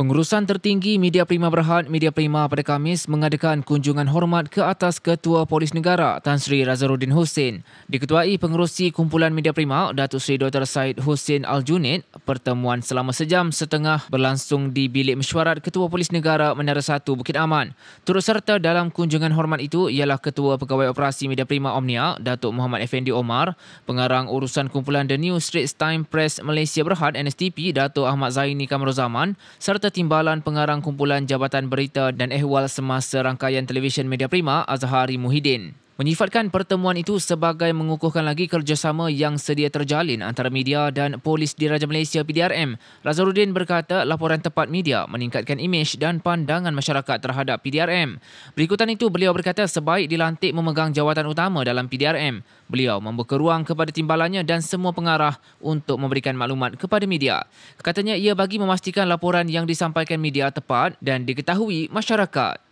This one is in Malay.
Pengurusan tertinggi Media Prima Berhad, Media Prima pada Kamis mengadakan kunjungan hormat ke atas Ketua Polis Negara Tan Sri Razaruddin Hussein. Diketuai pengurusi kumpulan Media Prima, Datuk Seri Dr. Said Hussein Al-Junid, pertemuan selama sejam setengah berlangsung di Bilik Mesyuarat Ketua Polis Negara Menara Satu Bukit Aman. Turut serta dalam kunjungan hormat itu ialah Ketua Pegawai Operasi Media Prima Omnia, Datuk Muhammad Effendi Omar, pengarang urusan kumpulan The New Straits Time Press Malaysia Berhad, NSTP, Datuk Ahmad Zaini Kamrozaman, serta timbalan pengarang kumpulan Jabatan Berita dan Ehwal semasa rangkaian televisyen Media Prima Azhari Muhyiddin menyifatkan pertemuan itu sebagai mengukuhkan lagi kerjasama yang sedia terjalin antara media dan polis di Raja Malaysia PDRM. Razaluddin berkata laporan tepat media meningkatkan imej dan pandangan masyarakat terhadap PDRM. Berikutan itu beliau berkata sebaik dilantik memegang jawatan utama dalam PDRM, beliau membuka ruang kepada timbalannya dan semua pengarah untuk memberikan maklumat kepada media. Katanya ia bagi memastikan laporan yang disampaikan media tepat dan diketahui masyarakat.